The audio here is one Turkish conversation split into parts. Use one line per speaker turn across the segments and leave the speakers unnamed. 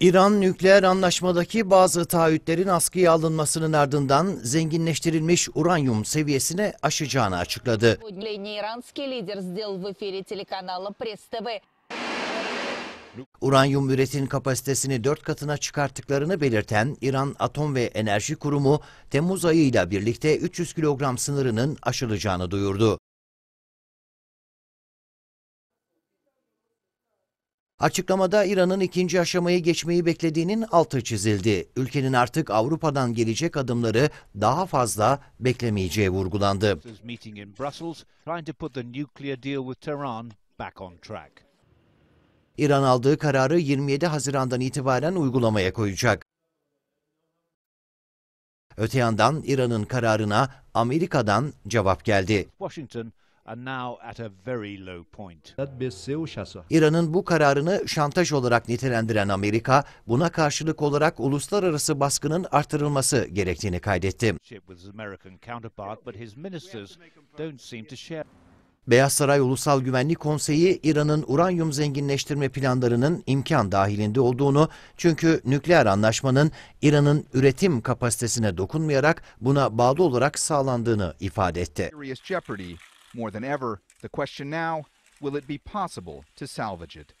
İran nükleer anlaşmadaki bazı taahhütlerin askıya alınmasının ardından zenginleştirilmiş uranyum seviyesine aşacağını açıkladı. Uranyum üretim kapasitesini dört katına çıkarttıklarını belirten İran Atom ve Enerji Kurumu Temmuz ayıyla birlikte 300 kilogram sınırının aşılacağını duyurdu. Açıklamada İran'ın ikinci aşamayı geçmeyi beklediğinin altı çizildi. Ülkenin artık Avrupa'dan gelecek adımları daha fazla beklemeyeceği vurgulandı. İran aldığı kararı 27 Haziran'dan itibaren uygulamaya koyacak. Öte yandan İran'ın kararına Amerika'dan cevap geldi. Washington İran'ın bu kararını şantaj olarak nitelendiren Amerika, buna karşılık olarak uluslararası baskının artırılması gerektiğini kaydetti. Beyaz Saray Ulusal Güvenlik Konseyi İran'ın uranyum zenginleştirme planlarının imkan dahilinde olduğunu çünkü nükleer anlaşmanın İran'ın üretim kapasitesine dokunmayarak buna bağlı olarak sağlandığını ifade etti. More than ever, the question now, will it be possible to salvage it?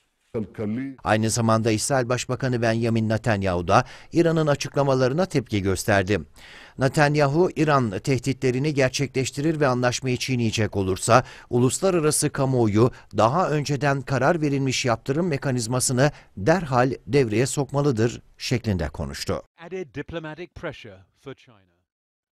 Aynı zamanda İsrail Başbakanı Benjamin Netanyahu da İran'ın açıklamalarına tepki gösterdi. Netanyahu, İran tehditlerini gerçekleştirir ve anlaşmayı çiğneyecek olursa, uluslararası kamuoyu daha önceden karar verilmiş yaptırım mekanizmasını derhal devreye sokmalıdır şeklinde konuştu.